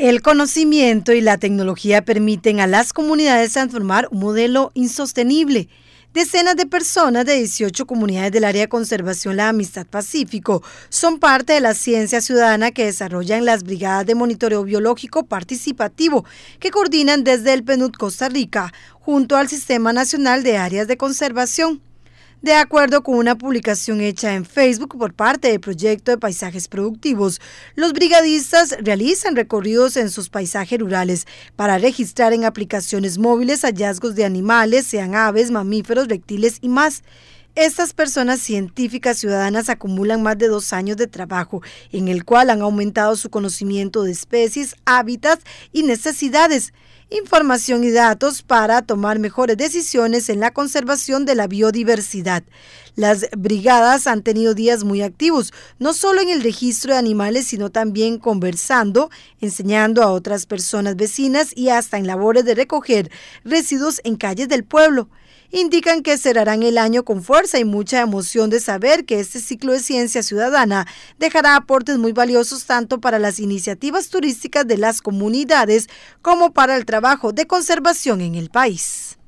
El conocimiento y la tecnología permiten a las comunidades transformar un modelo insostenible. Decenas de personas de 18 comunidades del área de conservación La Amistad Pacífico son parte de la ciencia ciudadana que desarrollan las brigadas de monitoreo biológico participativo que coordinan desde el PNUD Costa Rica junto al Sistema Nacional de Áreas de Conservación. De acuerdo con una publicación hecha en Facebook por parte del proyecto de paisajes productivos, los brigadistas realizan recorridos en sus paisajes rurales para registrar en aplicaciones móviles hallazgos de animales, sean aves, mamíferos, reptiles y más. Estas personas científicas ciudadanas acumulan más de dos años de trabajo, en el cual han aumentado su conocimiento de especies, hábitats y necesidades información y datos para tomar mejores decisiones en la conservación de la biodiversidad. Las brigadas han tenido días muy activos, no solo en el registro de animales, sino también conversando, enseñando a otras personas vecinas y hasta en labores de recoger residuos en calles del pueblo. Indican que cerrarán el año con fuerza y mucha emoción de saber que este ciclo de ciencia ciudadana dejará aportes muy valiosos tanto para las iniciativas turísticas de las comunidades como para el trabajo trabajo de conservación en el país.